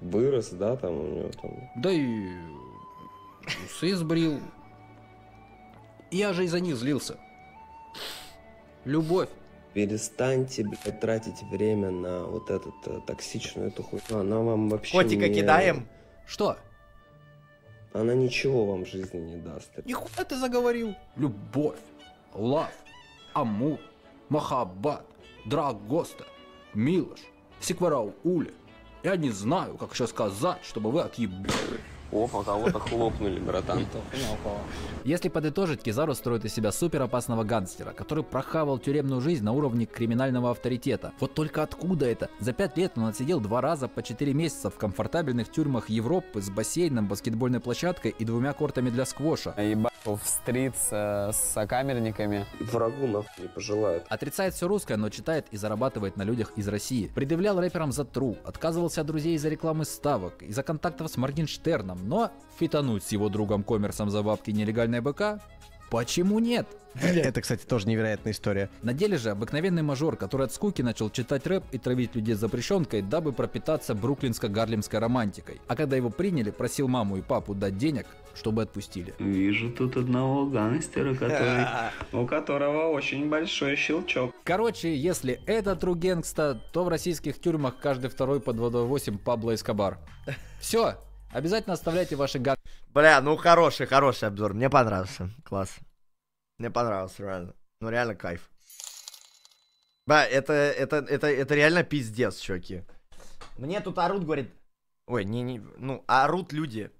вырос, да, там у него там. Да и усы сбрил. Я же из-за них злился. Любовь. Перестаньте, блядь, тратить время на вот этот э, токсичную эту хуйню. Она вам вообще Котика не... кидаем. Что? Она ничего вам в жизни не даст. Нихуя ты заговорил. Любовь, лав, амур, махаббат, драгоста – Милош, Секварау Ули. Я не знаю, как еще сказать, чтобы вы отъебали. Опа, кого-то хлопнули, братан. Если подытожить, Кизару строит из себя супер опасного гангстера, который прохавал тюремную жизнь на уровне криминального авторитета. Вот только откуда это? За пять лет он отсидел два раза по четыре месяца в комфортабельных тюрьмах Европы с бассейном, баскетбольной площадкой и двумя кортами для сквоша. Ебал в стрит с, э, с сокамерниками. Врагу нахуй не пожелает. Отрицает все русское, но читает и зарабатывает на людях из России. Предъявлял рэперам за тру, отказывался от друзей из-за рекламы ставок, из-за контактов с Моргенштерном, Романом, но фитануть с его другом коммерсом за бабки нелегальной БК, Почему нет? Э, это, кстати, тоже невероятная история. На деле же обыкновенный мажор, который от скуки начал читать рэп и травить людей запрещенкой, дабы пропитаться бруклинско-гарлемской романтикой. А когда его приняли, просил маму и папу дать денег, чтобы отпустили. Вижу тут одного гангстера, который, [LAUGHS] у которого очень большой щелчок. Короче, если это тру генгста, то в российских тюрьмах каждый второй под водой 228 Пабло Эскобар. Все, Обязательно оставляйте ваши гад... Бля, ну хороший, хороший обзор. Мне понравился. Класс. Мне понравился, реально. Ну реально кайф. Бля, это, это, это, это реально пиздец, чуваки. Мне тут орут, говорит... Ой, не, не... Ну, орут люди.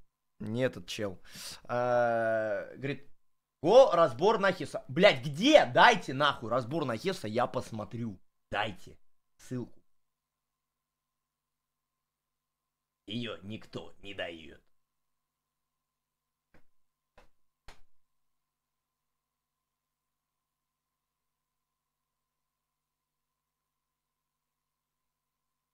Не этот чел. А, говорит, о, разбор на Хеса. Блять, где? Дайте нахуй разбор на Хеса, я посмотрю. Дайте ссылку. ее никто не дает.